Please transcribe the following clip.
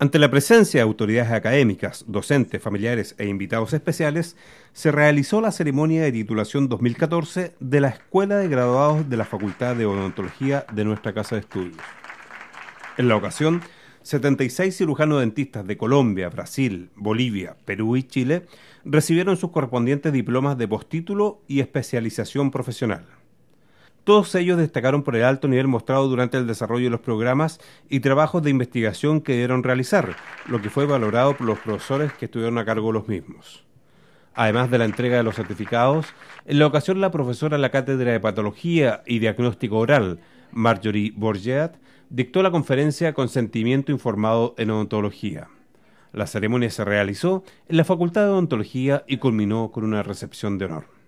Ante la presencia de autoridades académicas, docentes, familiares e invitados especiales, se realizó la ceremonia de titulación 2014 de la Escuela de Graduados de la Facultad de Odontología de nuestra Casa de Estudios. En la ocasión, 76 cirujanos dentistas de Colombia, Brasil, Bolivia, Perú y Chile recibieron sus correspondientes diplomas de postítulo y especialización profesional. Todos ellos destacaron por el alto nivel mostrado durante el desarrollo de los programas y trabajos de investigación que dieron realizar, lo que fue valorado por los profesores que estuvieron a cargo los mismos. Además de la entrega de los certificados, en la ocasión la profesora de la Cátedra de Patología y Diagnóstico Oral, Marjorie Bourget, dictó la conferencia con Consentimiento Informado en Odontología. La ceremonia se realizó en la Facultad de Odontología y culminó con una recepción de honor.